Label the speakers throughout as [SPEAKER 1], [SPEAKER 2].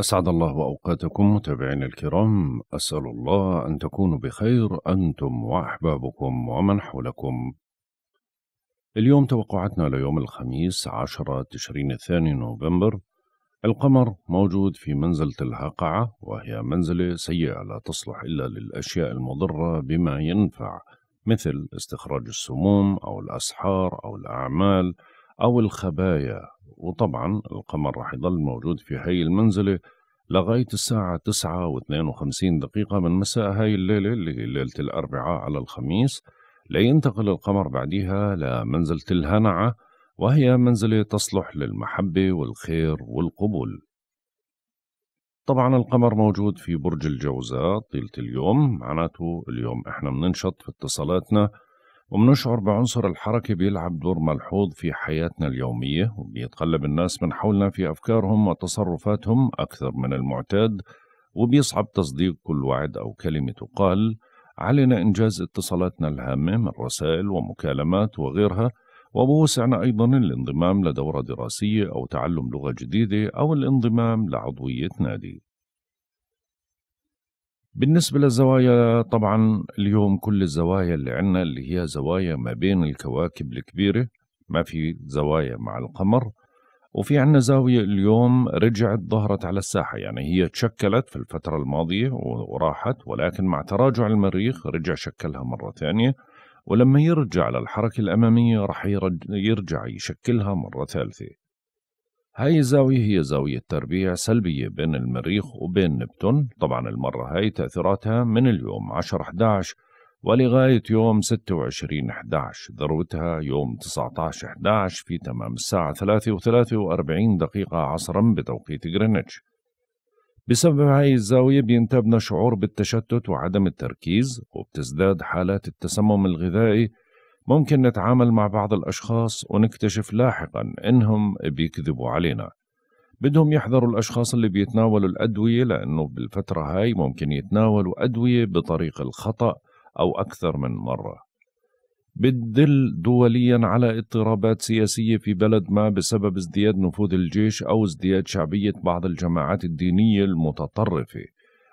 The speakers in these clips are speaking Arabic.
[SPEAKER 1] أسعد الله أوقاتكم متابعينا الكرام أسأل الله أن تكونوا بخير أنتم وأحبابكم ومن حولكم اليوم توقعاتنا ليوم الخميس 10 تشرين الثاني نوفمبر القمر موجود في منزلة الهاقعة وهي منزلة سيئة لا تصلح إلا للأشياء المضرة بما ينفع مثل استخراج السموم أو الأسحار أو الأعمال أو الخبايا وطبعا القمر راح يضل موجود في هاي المنزلة لغاية الساعة تسعة واثنين وخمسين دقيقة من مساء هاي الليلة اللي هي ليلة الأربعاء على الخميس لينتقل القمر بعدها لمنزلة الهنعة وهي منزلة تصلح للمحبة والخير والقبول طبعا القمر موجود في برج الجوزاء طيلة اليوم معناته اليوم احنا بننشط في اتصالاتنا وبنشعر بعنصر الحركة بيلعب دور ملحوظ في حياتنا اليومية وبيتقلب الناس من حولنا في أفكارهم وتصرفاتهم أكثر من المعتاد وبيصعب تصديق كل وعد أو كلمة تقال علينا إنجاز اتصالاتنا الهامة من رسائل ومكالمات وغيرها وبوسعنا أيضا الانضمام لدورة دراسية أو تعلم لغة جديدة أو الانضمام لعضوية نادي بالنسبة للزوايا طبعا اليوم كل الزوايا اللي عندنا اللي هي زوايا ما بين الكواكب الكبيرة ما في زوايا مع القمر وفي عندنا زاوية اليوم رجعت ظهرت على الساحة يعني هي تشكلت في الفترة الماضية وراحت ولكن مع تراجع المريخ رجع شكلها مرة ثانية ولما يرجع للحركة الأمامية راح يرجع يشكلها مرة ثالثة هاي الزاوية هي زاوية تربيع سلبية بين المريخ وبين نبتون طبعا المرة هاي تأثيراتها من اليوم 10 11 ولغاية يوم 26 11 ذروتها يوم 19 11 في تمام الساعة 3 43 دقيقة عصرا بتوقيت غرينتش بسبب هاي الزاوية بينتابنا شعور بالتشتت وعدم التركيز وبتزداد حالات التسمم الغذائي ممكن نتعامل مع بعض الأشخاص ونكتشف لاحقا إنهم بيكذبوا علينا بدهم يحذروا الأشخاص اللي بيتناولوا الأدوية لأنه بالفترة هاي ممكن يتناولوا أدوية بطريق الخطأ أو أكثر من مرة بتدل دوليا على اضطرابات سياسية في بلد ما بسبب ازدياد نفوذ الجيش أو ازدياد شعبية بعض الجماعات الدينية المتطرفة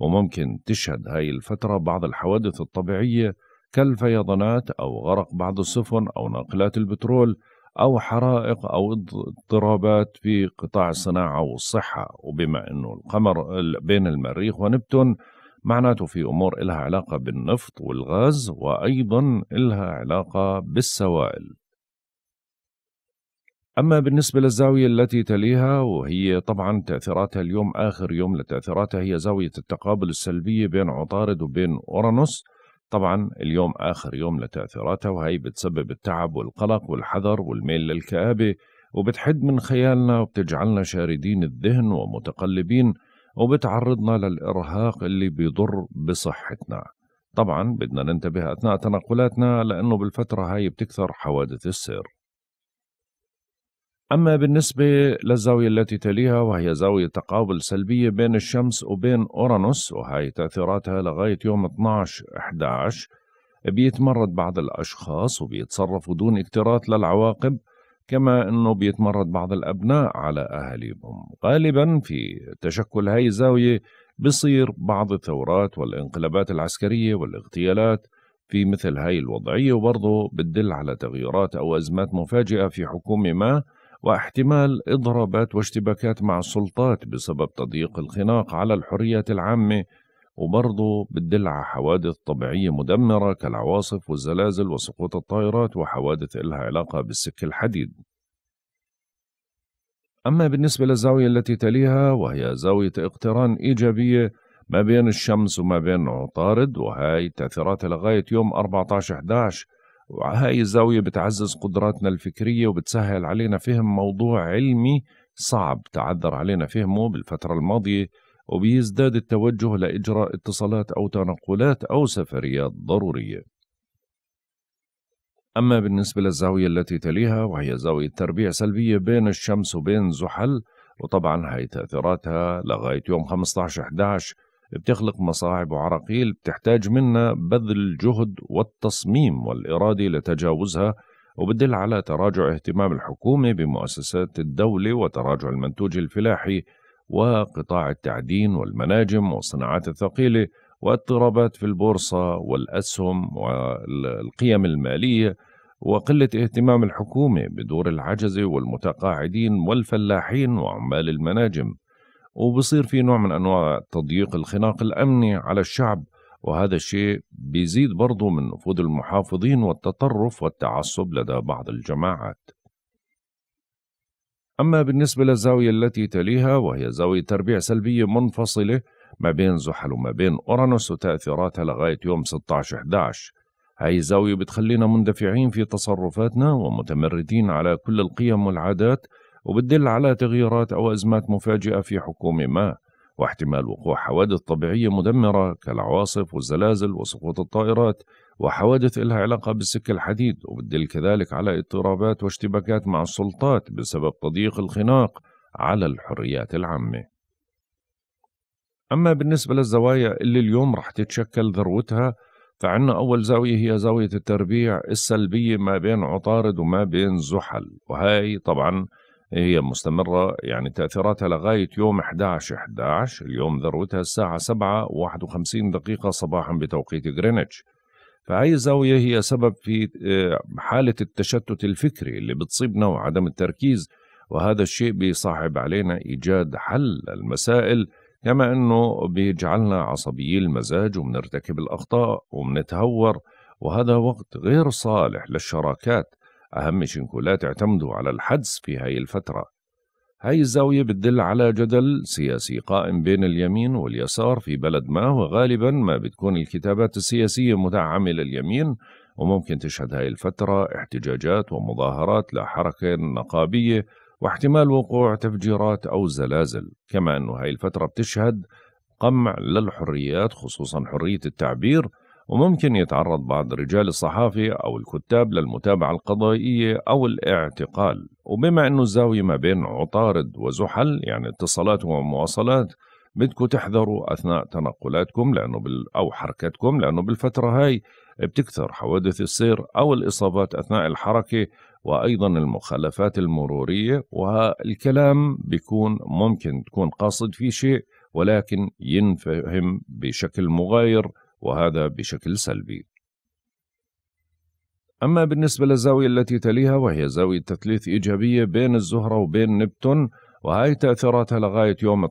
[SPEAKER 1] وممكن تشهد هاي الفترة بعض الحوادث الطبيعية كالفيضانات أو غرق بعض السفن أو ناقلات البترول أو حرائق أو اضطرابات في قطاع الصناعة والصحة وبما أنه القمر بين المريخ ونبتون معناته في أمور إلها علاقة بالنفط والغاز وأيضا إلها علاقة بالسوائل أما بالنسبة للزاوية التي تليها وهي طبعا تأثيراتها اليوم آخر يوم لتأثيراتها هي زاوية التقابل السلبية بين عطارد وبين أورانوس طبعا اليوم آخر يوم لتأثيراتها وهي بتسبب التعب والقلق والحذر والميل للكآبة وبتحد من خيالنا وبتجعلنا شاردين الذهن ومتقلبين وبتعرضنا للإرهاق اللي بيضر بصحتنا طبعا بدنا ننتبه أثناء تنقلاتنا لأنه بالفترة هاي بتكثر حوادث السير أما بالنسبة للزاوية التي تليها وهي زاوية تقابل سلبية بين الشمس وبين أورانوس وهي تأثيراتها لغاية يوم 12-11 بيتمرد بعض الأشخاص وبيتصرفوا دون اكتراث للعواقب كما أنه بيتمرد بعض الأبناء على أهاليهم غالبا في تشكل هاي الزاوية بصير بعض الثورات والانقلابات العسكرية والاغتيالات في مثل هاي الوضعية وبرضه بتدل على تغييرات أو أزمات مفاجئة في حكومة ما واحتمال اضرابات واشتباكات مع السلطات بسبب تضييق الخناق على الحريات العامة وبرضه بتدل على حوادث طبيعية مدمرة كالعواصف والزلازل وسقوط الطائرات وحوادث إلها علاقة بالسك الحديد أما بالنسبة للزاوية التي تليها وهي زاوية اقتران إيجابية ما بين الشمس وما بين عطارد وهي تأثيراتها لغاية يوم 14 11 وهاي الزاوية بتعزز قدراتنا الفكرية وبتسهل علينا فهم موضوع علمي صعب تعذر علينا فهمه بالفترة الماضية وبيزداد التوجه لإجراء اتصالات أو تنقلات أو سفريات ضرورية أما بالنسبة للزاوية التي تليها وهي زاوية تربيع سلبية بين الشمس وبين زحل وطبعا هاي تأثيراتها لغاية يوم 15-11 بتخلق مصاعب وعراقيل بتحتاج منا بذل الجهد والتصميم والإرادة لتجاوزها وبدل على تراجع اهتمام الحكومة بمؤسسات الدولة وتراجع المنتوج الفلاحي وقطاع التعدين والمناجم والصناعات الثقيلة واضطرابات في البورصة والأسهم والقيم المالية وقلة اهتمام الحكومة بدور العجزة والمتقاعدين والفلاحين وعمال المناجم وبصير في نوع من انواع تضييق الخناق الامني على الشعب وهذا الشيء بيزيد برضه من نفوذ المحافظين والتطرف والتعصب لدى بعض الجماعات. أما بالنسبة للزاوية التي تليها وهي زاوية تربيع سلبية منفصلة ما بين زحل وما بين أورانوس وتأثيراتها لغاية يوم 16/11 هاي الزاوية بتخلينا مندفعين في تصرفاتنا ومتمردين على كل القيم والعادات وبتدل على تغييرات أو أزمات مفاجئة في حكومة ما واحتمال وقوع حوادث طبيعية مدمرة كالعواصف والزلازل وسقوط الطائرات وحوادث إلها علاقة بالسكة الحديد وبتدل كذلك على اضطرابات واشتباكات مع السلطات بسبب تضييق الخناق على الحريات العامة أما بالنسبة للزوايا اللي اليوم رح تتشكل ذروتها فعنا أول زاوية هي زاوية التربيع السلبية ما بين عطارد وما بين زحل وهي طبعاً هي مستمرة يعني تأثيراتها لغاية يوم 11 11 اليوم ذروتها الساعة 7 51 دقيقة صباحا بتوقيت غرينتش فهي الزاوية هي سبب في آه، حالة التشتت الفكري اللي بتصيبنا وعدم التركيز وهذا الشيء بيصاحب علينا إيجاد حل المسائل كما أنه بيجعلنا عصبي المزاج وبنرتكب الأخطاء وبنتهور وهذا وقت غير صالح للشراكات أهم شنكولات اعتمدوا على الحدس في هاي الفترة هاي الزاوية بتدل على جدل سياسي قائم بين اليمين واليسار في بلد ما وغالبا ما بتكون الكتابات السياسية مدعمة لليمين وممكن تشهد هاي الفترة احتجاجات ومظاهرات لحركة نقابية واحتمال وقوع تفجيرات أو زلازل كما أنه هاي الفترة بتشهد قمع للحريات خصوصا حرية التعبير وممكن يتعرض بعض رجال الصحافة أو الكتاب للمتابعة القضائية أو الاعتقال وبما أنه الزاوية ما بين عطارد وزحل يعني اتصالات ومواصلات بدكم تحذروا أثناء تنقلاتكم لأنه بال أو حركتكم لأنه بالفترة هاي بتكثر حوادث السير أو الإصابات أثناء الحركة وأيضا المخالفات المرورية والكلام بيكون ممكن تكون قاصد في شيء ولكن ينفهم بشكل مغاير وهذا بشكل سلبي أما بالنسبة للزاوية التي تليها وهي زاوية تثليث إيجابية بين الزهرة وبين نبتون وهي تأثيراتها لغاية يوم 12-11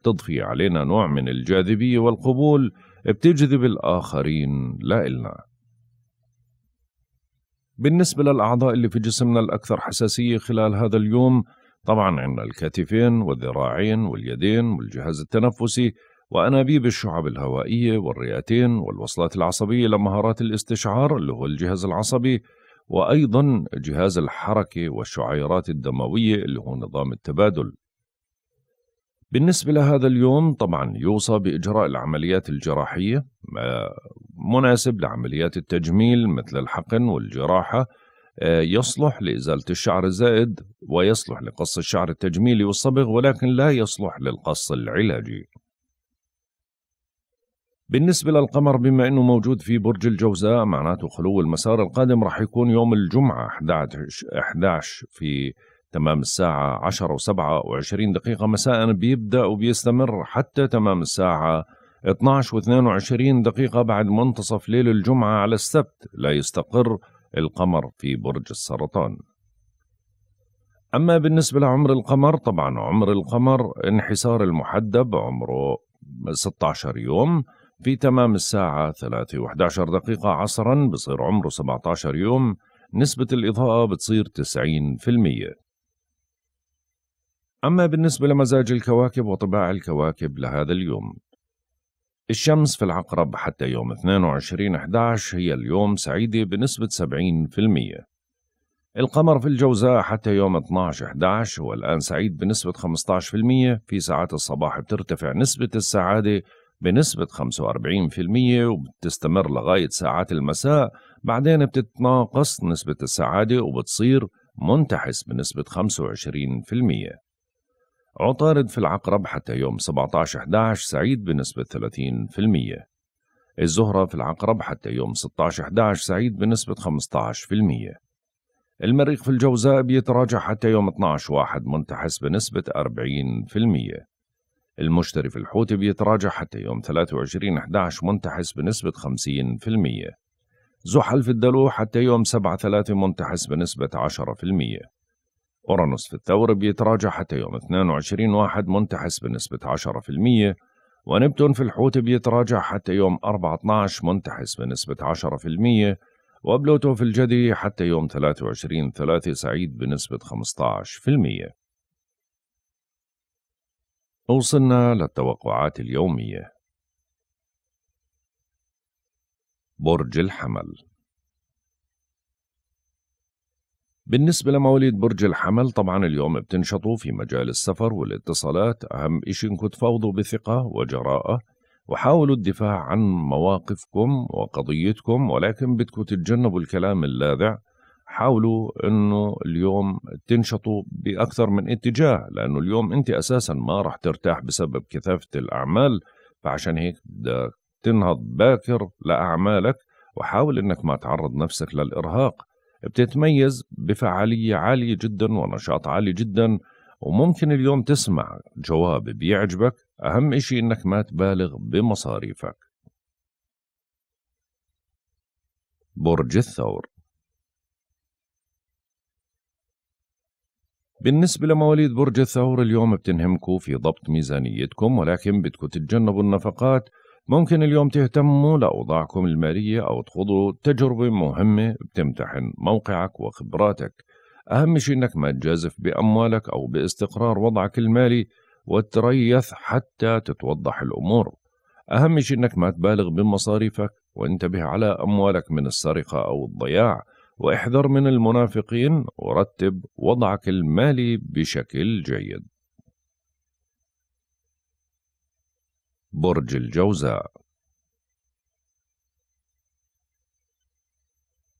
[SPEAKER 1] بتضفي علينا نوع من الجاذبية والقبول بتجذب الآخرين لا إلنا بالنسبة للأعضاء اللي في جسمنا الأكثر حساسية خلال هذا اليوم طبعا عندنا الكتفين والذراعين واليدين والجهاز التنفسي وأنابيب الشعب الهوائية والرئتين والوصلات العصبية لمهارات الاستشعار اللي هو الجهاز العصبي وأيضا جهاز الحركة والشعيرات الدموية اللي هو نظام التبادل بالنسبة لهذا اليوم طبعا يوصى بإجراء العمليات الجراحية آه، مناسب لعمليات التجميل مثل الحقن والجراحة آه، يصلح لإزالة الشعر الزائد ويصلح لقص الشعر التجميلي والصبغ ولكن لا يصلح للقص العلاجي بالنسبة للقمر بما أنه موجود في برج الجوزاء معناته خلو المسار القادم راح يكون يوم الجمعة 11 في تمام الساعة 10 و7 و20 دقيقة مساء بيبدأ وبيستمر حتى تمام الساعة 12 و22 دقيقة بعد منتصف ليل الجمعة على السبت لا يستقر القمر في برج السرطان أما بالنسبة لعمر القمر طبعا عمر القمر انحسار المحدب عمره 16 يوم في تمام الساعة 3.11 دقيقة عصرا بصير عمره 17 يوم نسبة الإضاءة بتصير 90% أما بالنسبة لمزاج الكواكب وطباع الكواكب لهذا اليوم الشمس في العقرب حتى يوم 22 11 هي اليوم سعيدة بنسبة 70% القمر في الجوزاء حتى يوم 12 11 هو الآن سعيد بنسبة 15% في ساعات الصباح بترتفع نسبة السعادة بنسبة 45% وبتستمر لغاية ساعات المساء بعدين بتتناقص نسبة السعادة وبتصير منتحس بنسبة 25% عطارد في العقرب حتى يوم 17 11 سعيد بنسبة 30% الزهرة في العقرب حتى يوم 16 11 سعيد بنسبة 15% المريخ في الجوزاء بيتراجع حتى يوم 12 واحد منتحس بنسبة 40% المشتري في الحوثي بيتراجع حتى يوم 23 11 منتحس بنسبة 50% زحل في الدلو حتى يوم 7 3 منتحس بنسبة 10% أورانوس في الثور بيتراجع حتى يوم 22 واحد منتحس بنسبة 10% ونبتون في الحوت بيتراجع حتى يوم 4 12 منتحس بنسبة 10% وبلوتو في الجدي حتى يوم 23 3 سعيد بنسبة 15% وصلنا للتوقعات اليومية برج الحمل بالنسبة لمواليد برج الحمل طبعا اليوم بتنشطوا في مجال السفر والاتصالات أهم إشي انكم تفاوضوا بثقة وجراءة وحاولوا الدفاع عن مواقفكم وقضيتكم ولكن بدكم تتجنبوا الكلام اللاذع حاولوا انه اليوم تنشطوا باكثر من اتجاه لانه اليوم انت اساسا ما راح ترتاح بسبب كثافه الاعمال فعشان هيك بدك تنهض باكر لاعمالك وحاول انك ما تعرض نفسك للارهاق بتتميز بفعاليه عاليه جدا ونشاط عالي جدا وممكن اليوم تسمع جواب بيعجبك اهم شيء انك ما تبالغ بمصاريفك برج الثور بالنسبة لمواليد برج الثور اليوم بتنهمكوا في ضبط ميزانيتكم ولكن بدكم تتجنبوا النفقات ممكن اليوم تهتموا لأوضاعكم المالية أو تخوضوا تجربة مهمة بتمتحن موقعك وخبراتك أهم شيء أنك ما تجازف بأموالك أو باستقرار وضعك المالي وتريث حتى تتوضح الأمور أهم شيء أنك ما تبالغ بمصاريفك وانتبه على أموالك من السرقة أو الضياع واحذر من المنافقين ورتب وضعك المالي بشكل جيد برج الجوزاء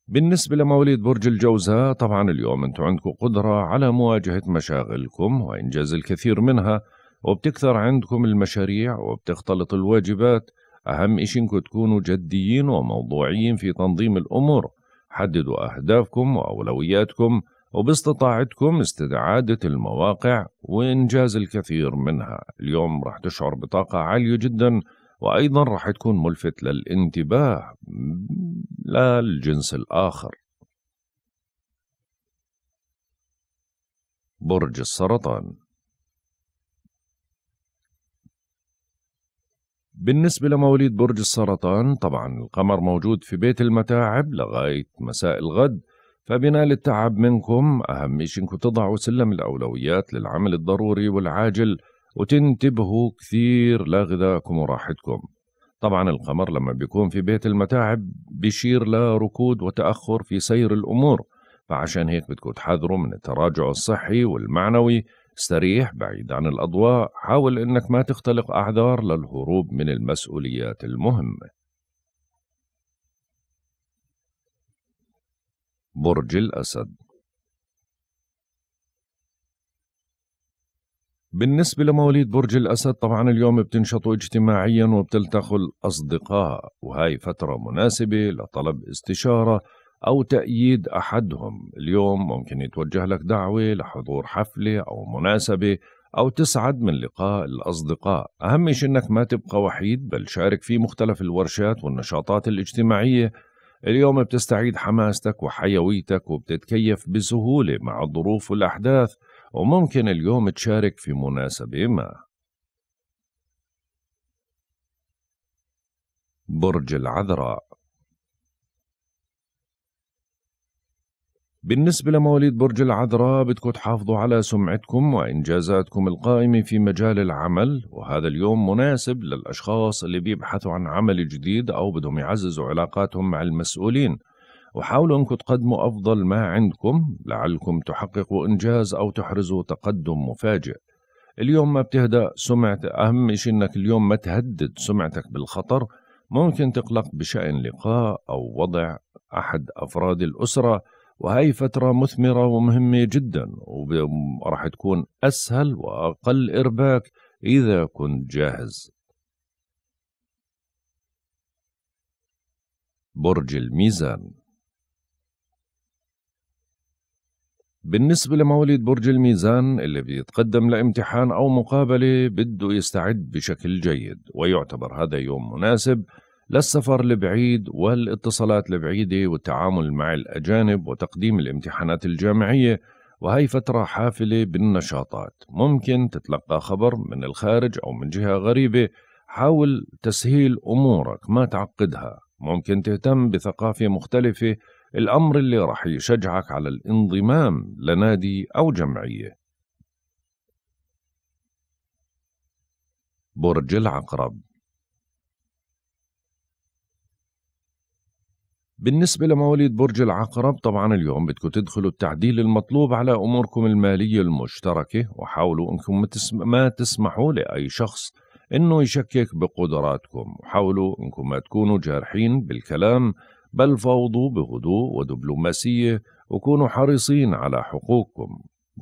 [SPEAKER 1] بالنسبة لمواليد برج الجوزاء طبعا اليوم انتم عندكم قدرة على مواجهة مشاغلكم وإنجاز الكثير منها وبتكثر عندكم المشاريع وبتختلط الواجبات أهم إشي إنكم تكونوا جديين وموضوعيين في تنظيم الأمور حددوا أهدافكم وأولوياتكم وباستطاعتكم استعادة المواقع وإنجاز الكثير منها اليوم راح تشعر بطاقة عالية جدا وأيضا راح تكون ملفت للانتباه للجنس الآخر برج السرطان بالنسبة لمواليد برج السرطان طبعا القمر موجود في بيت المتاعب لغاية مساء الغد فبنال التعب منكم أهم شيء إنكم تضعوا سلم الأولويات للعمل الضروري والعاجل وتنتبهوا كثير لغذائكم وراحتكم طبعا القمر لما بيكون في بيت المتاعب بيشير لركود وتأخر في سير الأمور فعشان هيك بدكم تحذروا من التراجع الصحي والمعنوي استريح بعيد عن الأضواء حاول أنك ما تختلق أعذار للهروب من المسؤوليات المهمة برج الأسد بالنسبة لمواليد برج الأسد طبعا اليوم بتنشطوا اجتماعيا وبتلتقوا الأصدقاء وهاي فترة مناسبة لطلب استشارة أو تأييد أحدهم اليوم ممكن يتوجه لك دعوة لحضور حفلة أو مناسبة أو تسعد من لقاء الأصدقاء أهم شيء أنك ما تبقى وحيد بل شارك في مختلف الورشات والنشاطات الاجتماعية اليوم بتستعيد حماستك وحيويتك وبتتكيف بسهولة مع الظروف والأحداث وممكن اليوم تشارك في مناسبة ما برج العذراء بالنسبة لمواليد برج العذراء بدكم تحافظوا على سمعتكم وإنجازاتكم القائمة في مجال العمل وهذا اليوم مناسب للأشخاص اللي بيبحثوا عن عمل جديد أو بدهم يعززوا علاقاتهم مع المسؤولين وحاولوا أنكم تقدموا أفضل ما عندكم لعلكم تحققوا إنجاز أو تحرزوا تقدم مفاجئ اليوم ما بتهدأ سمعة أهم شيء أنك اليوم ما تهدد سمعتك بالخطر ممكن تقلق بشأن لقاء أو وضع أحد أفراد الأسرة وهي فترة مثمرة ومهمة جدا وراح تكون أسهل وأقل إرباك إذا كنت جاهز برج الميزان بالنسبة لمواليد برج الميزان اللي بيتقدم لامتحان أو مقابلة بده يستعد بشكل جيد ويعتبر هذا يوم مناسب للسفر البعيد والاتصالات البعيدة والتعامل مع الأجانب وتقديم الامتحانات الجامعية وهي فترة حافلة بالنشاطات ممكن تتلقى خبر من الخارج أو من جهة غريبة حاول تسهيل أمورك ما تعقدها ممكن تهتم بثقافة مختلفة الأمر اللي رح يشجعك على الانضمام لنادي أو جمعية برج العقرب بالنسبة لمواليد برج العقرب طبعا اليوم بدكم تدخلوا التعديل المطلوب على أموركم المالية المشتركة وحاولوا أنكم ما تسمحوا لأي شخص أنه يشكك بقدراتكم وحاولوا أنكم ما تكونوا جارحين بالكلام بل فاوضوا بهدوء ودبلوماسية وكونوا حريصين على حقوقكم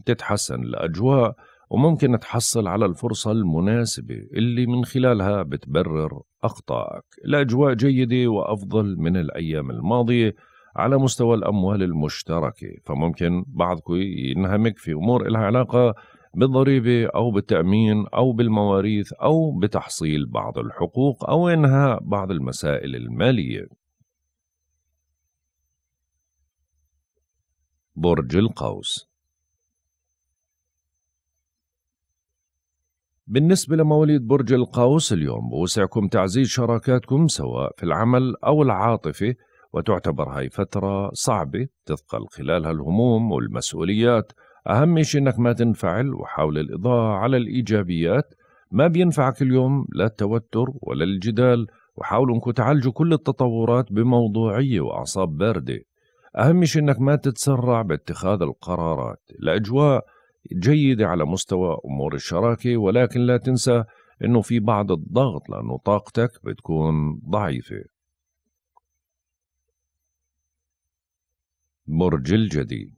[SPEAKER 1] تتحسن الأجواء وممكن تحصل على الفرصة المناسبة اللي من خلالها بتبرر أخطائك الأجواء جيدة وأفضل من الأيام الماضية على مستوى الأموال المشتركة فممكن بعضكم ينهمك في أمور لها علاقة بالضريبة أو بالتأمين أو بالمواريث أو بتحصيل بعض الحقوق أو إنهاء بعض المسائل المالية برج القوس بالنسبة لمواليد برج القوس اليوم بوسعكم تعزيز شراكاتكم سواء في العمل أو العاطفة وتعتبر هاي فترة صعبة تثقل خلالها الهموم والمسؤوليات أهم شيء إنك ما تنفعل وحاول الإضاءة على الإيجابيات ما بينفعك اليوم لا التوتر ولا الجدال وحاولوا انكم تعالجوا كل التطورات بموضوعية وأعصاب باردة أهم شيء إنك ما تتسرع باتخاذ القرارات الأجواء جيدة على مستوى أمور الشراكة ولكن لا تنسى أنه في بعض الضغط لأنه طاقتك بتكون ضعيفة برج الجدي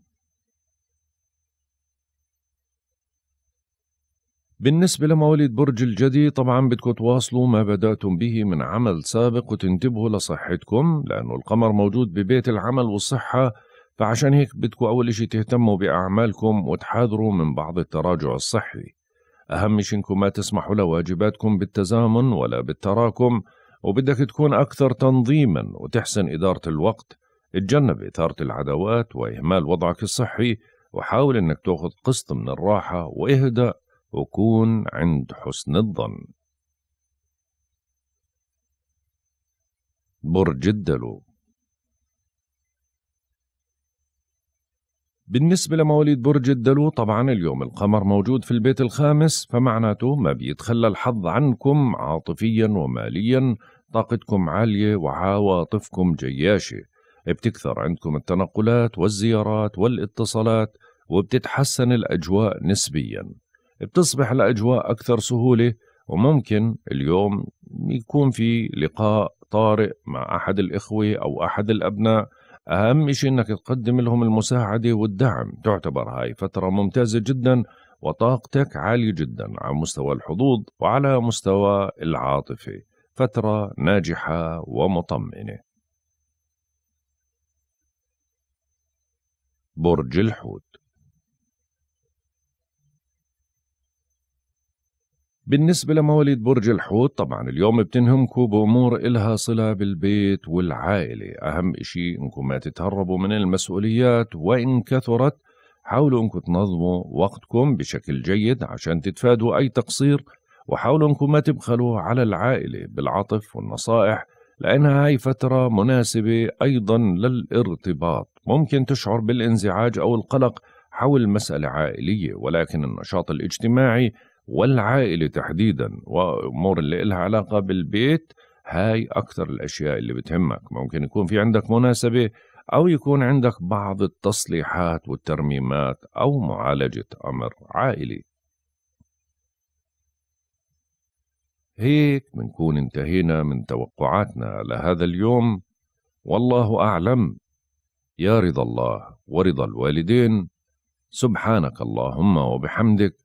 [SPEAKER 1] بالنسبة لمواليد برج الجدي طبعا بدكم تواصلوا ما بدأتم به من عمل سابق وتنتبهوا لصحتكم لأنه القمر موجود ببيت العمل والصحة فعشان هيك بدكم أول إشي تهتموا بأعمالكم وتحاذروا من بعض التراجع الصحي أهم شي إنكم ما تسمحوا لواجباتكم بالتزامن ولا بالتراكم وبدك تكون أكثر تنظيما وتحسن إدارة الوقت اتجنب إثارة العداوات وإهمال وضعك الصحي وحاول إنك تأخذ قسط من الراحة واهدأ وكون عند حسن الظن برج الدلو بالنسبة لمواليد برج الدلو طبعا اليوم القمر موجود في البيت الخامس فمعناته ما بيتخلى الحظ عنكم عاطفيا وماليا طاقتكم عالية وعواطفكم جياشة بتكثر عندكم التنقلات والزيارات والاتصالات وبتتحسن الأجواء نسبيا بتصبح الأجواء أكثر سهولة وممكن اليوم يكون في لقاء طارئ مع أحد الإخوة أو أحد الأبناء أهم شيء أنك تقدم لهم المساعدة والدعم تعتبر هاي فترة ممتازة جدا وطاقتك عالية جدا على مستوى الحظوظ وعلى مستوى العاطفة فترة ناجحة ومطمئنة برج الحوت بالنسبة لمواليد برج الحوت طبعا اليوم بتنهمكوا بأمور إلها صلة بالبيت والعائلة أهم إشي إنكم ما تتهربوا من المسؤوليات وإن كثرت حاولوا إنكم تنظموا وقتكم بشكل جيد عشان تتفادوا أي تقصير وحاولوا إنكم ما تبخلوا على العائلة بالعطف والنصائح لأنها هاي فترة مناسبة أيضا للارتباط ممكن تشعر بالانزعاج أو القلق حول مسألة عائلية ولكن النشاط الاجتماعي والعائلة تحديدا وأمور اللي إلها علاقة بالبيت هاي أكثر الأشياء اللي بتهمك ممكن يكون في عندك مناسبة أو يكون عندك بعض التصليحات والترميمات أو معالجة أمر عائلي هيك بنكون انتهينا من توقعاتنا لهذا اليوم والله أعلم يا رضا الله ورضا الوالدين سبحانك اللهم وبحمدك